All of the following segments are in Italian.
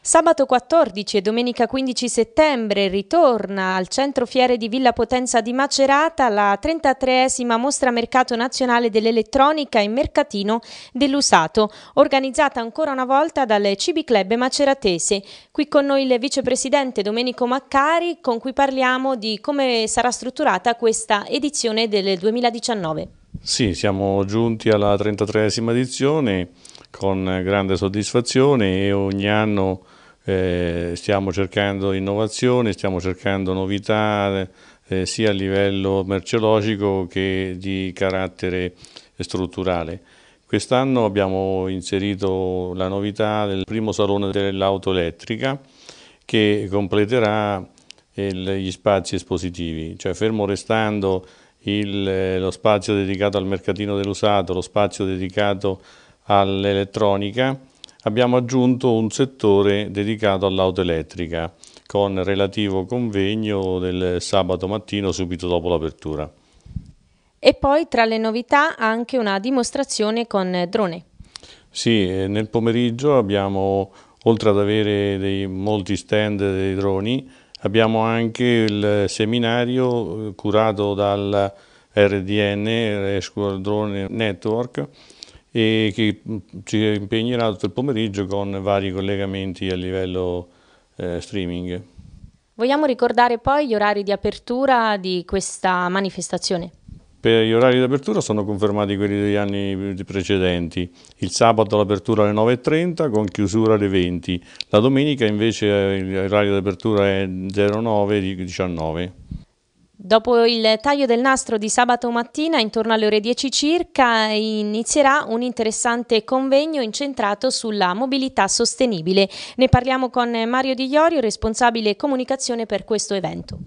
Sabato 14 e domenica 15 settembre ritorna al centro fiere di Villa Potenza di Macerata la 33esima mostra mercato nazionale dell'elettronica e mercatino dell'usato, organizzata ancora una volta dal Cibi Club Maceratese. Qui con noi il vicepresidente Domenico Maccari con cui parliamo di come sarà strutturata questa edizione del 2019. Sì, siamo giunti alla 33esima edizione con grande soddisfazione e ogni anno eh, stiamo cercando innovazioni, stiamo cercando novità eh, sia a livello merceologico che di carattere strutturale. Quest'anno abbiamo inserito la novità del primo salone dell'auto elettrica che completerà eh, gli spazi espositivi, cioè fermo restando il, eh, lo spazio dedicato al mercatino dell'usato, lo spazio dedicato all'elettronica, abbiamo aggiunto un settore dedicato all'auto elettrica con relativo convegno del sabato mattino subito dopo l'apertura. E poi tra le novità anche una dimostrazione con drone. Sì, eh, nel pomeriggio abbiamo, oltre ad avere dei, molti stand dei droni, abbiamo anche il seminario eh, curato dal RDN, Rescue Drone Network, e che mm, ci impegnerà tutto il pomeriggio con vari collegamenti a livello eh, streaming. Vogliamo ricordare poi gli orari di apertura di questa manifestazione? Per gli orari di apertura sono confermati quelli degli anni precedenti. Il sabato l'apertura alle 9.30 con chiusura alle 20. La domenica invece eh, l'orario di apertura è 09.19. Dopo il taglio del nastro di sabato mattina, intorno alle ore 10 circa, inizierà un interessante convegno incentrato sulla mobilità sostenibile. Ne parliamo con Mario Di Iorio, responsabile comunicazione per questo evento.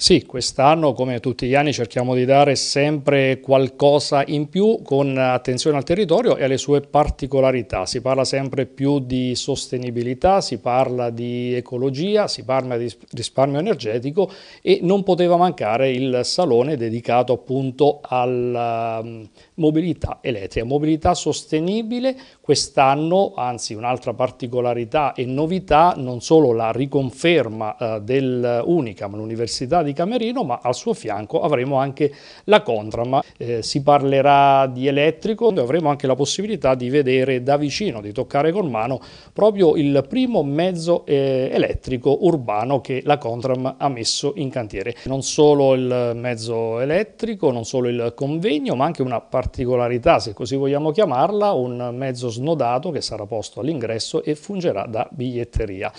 Sì, quest'anno come tutti gli anni cerchiamo di dare sempre qualcosa in più con attenzione al territorio e alle sue particolarità. Si parla sempre più di sostenibilità, si parla di ecologia, si parla di risparmio energetico e non poteva mancare il salone dedicato appunto alla mm, mobilità elettrica, mobilità sostenibile. Quest'anno, anzi un'altra particolarità e novità, non solo la riconferma eh, dell'Unicam, l'Università di di Camerino, ma al suo fianco avremo anche la Contram. Eh, si parlerà di elettrico e avremo anche la possibilità di vedere da vicino, di toccare con mano proprio il primo mezzo eh, elettrico urbano che la Contram ha messo in cantiere. Non solo il mezzo elettrico, non solo il convegno, ma anche una particolarità, se così vogliamo chiamarla, un mezzo snodato che sarà posto all'ingresso e fungerà da biglietteria.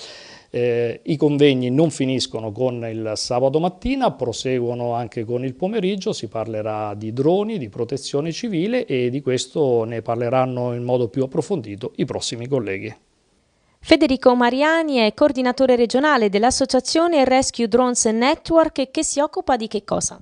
Eh, I convegni non finiscono con il sabato mattina, proseguono anche con il pomeriggio, si parlerà di droni, di protezione civile e di questo ne parleranno in modo più approfondito i prossimi colleghi. Federico Mariani è coordinatore regionale dell'associazione Rescue Drones Network che si occupa di che cosa?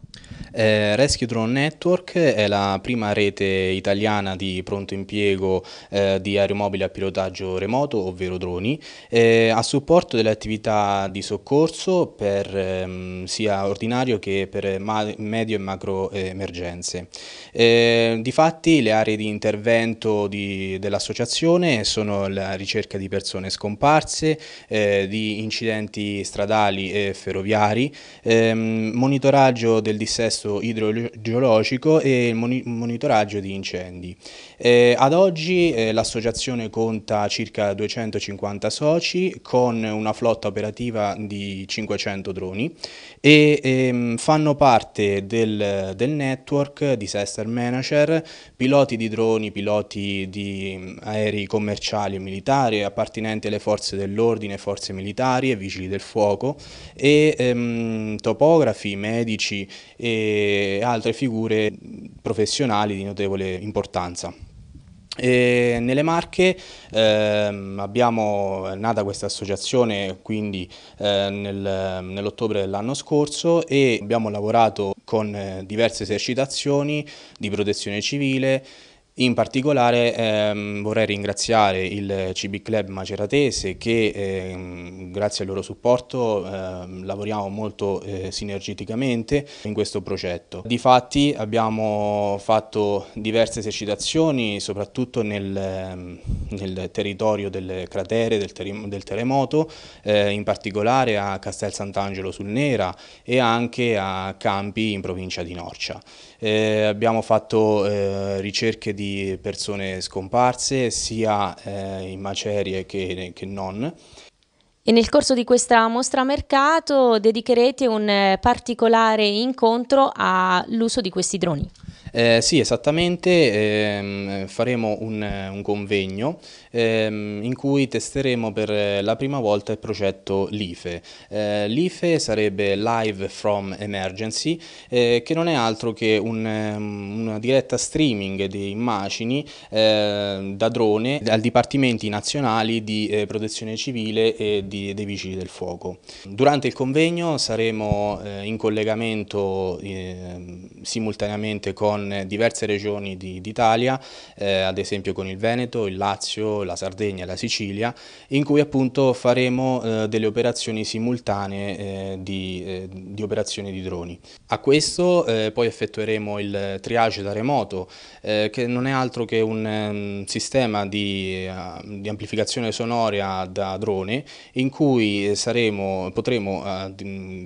Eh, Rescue Drone Network è la prima rete italiana di pronto impiego eh, di aeromobili a pilotaggio remoto, ovvero droni, eh, a supporto delle attività di soccorso per ehm, sia ordinario che per medio e macro eh, emergenze. Eh, difatti le aree di intervento di, dell'associazione sono la ricerca di persone scomparse, eh, di incidenti stradali e ferroviari, ehm, monitoraggio del dissesto dissesto idrogeologico e il monitoraggio di incendi. Eh, ad oggi eh, l'associazione conta circa 250 soci con una flotta operativa di 500 droni e ehm, fanno parte del, del network disaster manager, piloti di droni, piloti di mm, aerei commerciali e militari appartenenti alle forze dell'ordine, forze militari e vigili del fuoco e ehm, topografi, medici e altre figure professionali di notevole importanza. E nelle Marche ehm, abbiamo è nata questa associazione quindi eh, nel, nell'ottobre dell'anno scorso e abbiamo lavorato con eh, diverse esercitazioni di protezione civile in particolare ehm, vorrei ringraziare il CB Club Maceratese che ehm, grazie al loro supporto ehm, lavoriamo molto eh, sinergeticamente in questo progetto. Difatti abbiamo fatto diverse esercitazioni soprattutto nel, ehm, nel territorio del cratere del, del terremoto, eh, in particolare a Castel Sant'Angelo sul Nera e anche a Campi in provincia di Norcia. Eh, abbiamo fatto eh, ricerche di persone scomparse, sia eh, in macerie che, che non. E nel corso di questa mostra mercato dedicherete un eh, particolare incontro all'uso di questi droni. Eh, sì, esattamente, ehm, faremo un, un convegno ehm, in cui testeremo per la prima volta il progetto LIFE. Eh, L'IFE sarebbe Live From Emergency, eh, che non è altro che un, ehm, una diretta streaming di immagini ehm, da drone al Dipartimento Nazionale di eh, Protezione Civile e di, dei Vigili del Fuoco. Durante il convegno saremo eh, in collegamento ehm, simultaneamente con diverse regioni di, d'Italia, eh, ad esempio con il Veneto, il Lazio, la Sardegna e la Sicilia, in cui appunto faremo eh, delle operazioni simultanee eh, di, eh, di, operazioni di droni. A questo eh, poi effettueremo il triage da remoto, eh, che non è altro che un um, sistema di, uh, di, amplificazione sonora da drone, in cui saremo, potremo uh,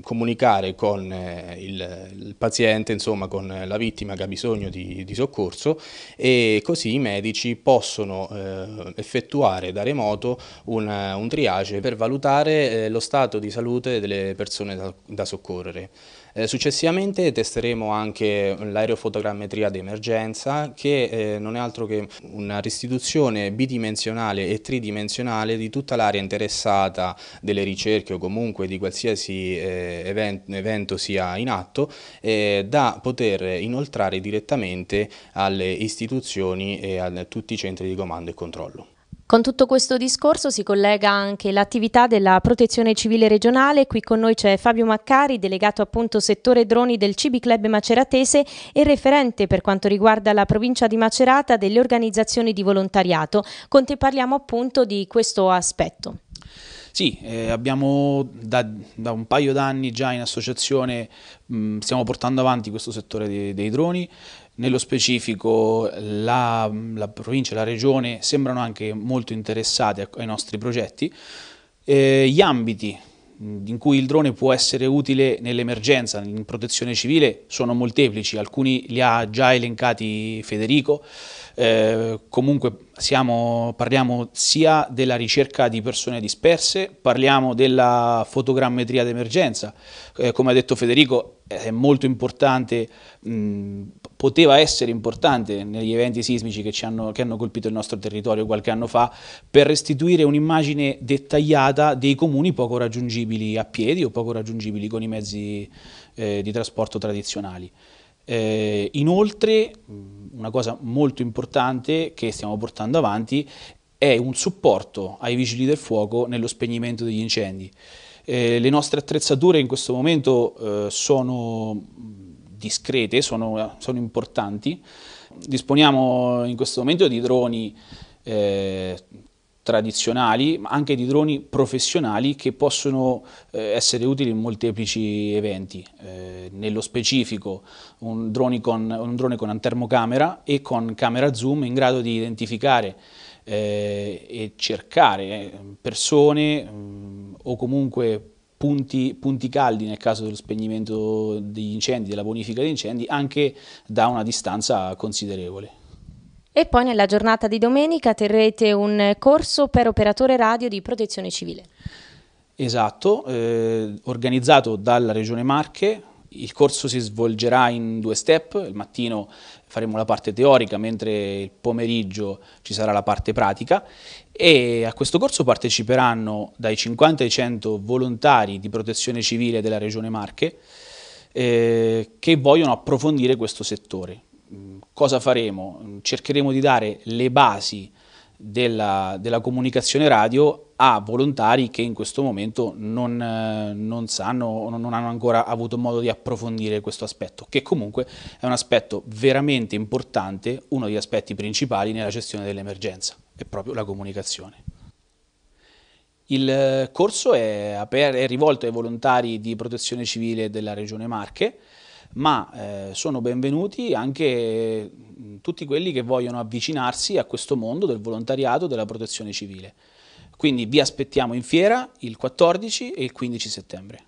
comunicare con il, il paziente, insomma con la vittima che ha bisogno bisogno di, di soccorso e così i medici possono eh, effettuare da remoto una, un triage per valutare eh, lo stato di salute delle persone da, da soccorrere. Eh, successivamente testeremo anche l'aerofotogrammetria d'emergenza che eh, non è altro che una restituzione bidimensionale e tridimensionale di tutta l'area interessata delle ricerche o comunque di qualsiasi eh, evento sia in atto da poter inoltrare direttamente alle istituzioni e a tutti i centri di comando e controllo. Con tutto questo discorso si collega anche l'attività della Protezione Civile Regionale. Qui con noi c'è Fabio Maccari, delegato appunto settore droni del Cibi Club Maceratese e referente per quanto riguarda la provincia di Macerata delle organizzazioni di volontariato. Con te parliamo appunto di questo aspetto. Sì, eh, abbiamo da, da, un paio d'anni già in associazione, mh, mm, stiamo portando avanti questo settore dei, dei droni, nello specifico la, la provincia e la regione sembrano anche molto interessate ai nostri progetti. Eh, gli ambiti in cui il drone può essere utile nell'emergenza, in protezione civile, sono molteplici, alcuni li ha già elencati Federico, eh, comunque siamo, parliamo sia della ricerca di persone disperse, parliamo della fotogrammetria d'emergenza, eh, come ha detto Federico è molto importante mh, poteva essere importante negli eventi sismici che hanno, che, hanno, colpito il nostro territorio qualche anno fa per restituire un'immagine dettagliata dei comuni poco raggiungibili a piedi o poco raggiungibili con i mezzi eh, di trasporto tradizionali. Eh, inoltre, una cosa molto importante che stiamo portando avanti è un supporto ai vigili del fuoco nello spegnimento degli incendi. Eh, le nostre attrezzature in questo momento eh, sono discrete, sono, sono importanti. Disponiamo in questo momento di droni eh, tradizionali, ma anche di droni professionali che possono eh, essere utili in molteplici eventi. Eh, nello specifico un drone, con, un drone con termocamera e con camera zoom in grado di identificare eh, e cercare eh, persone mh, mm, o comunque punti, punti caldi nel caso dello spegnimento degli incendi, della bonifica degli incendi, anche da una distanza considerevole. E poi nella giornata di domenica terrete un corso per operatore radio di protezione civile. Esatto, eh, organizzato dalla Regione Marche il corso si svolgerà in due step, il mattino faremo la parte teorica, mentre il pomeriggio ci sarà la parte pratica e a questo corso parteciperanno dai 50 ai 100 volontari di protezione civile della Regione Marche eh, che vogliono approfondire questo settore. Mm, cosa faremo? Mm, cercheremo di dare le basi della, della comunicazione radio a volontari che in questo momento non, eh, non sanno non hanno ancora avuto modo di approfondire questo aspetto, che comunque è un aspetto veramente importante, uno degli aspetti principali nella gestione dell'emergenza, è proprio la comunicazione. Il eh, corso è, è rivolto ai volontari di protezione civile della Regione Marche, ma eh, sono benvenuti anche mm, tutti quelli che vogliono avvicinarsi a questo mondo del volontariato della protezione civile. Quindi vi aspettiamo in fiera il 14 e il 15 settembre.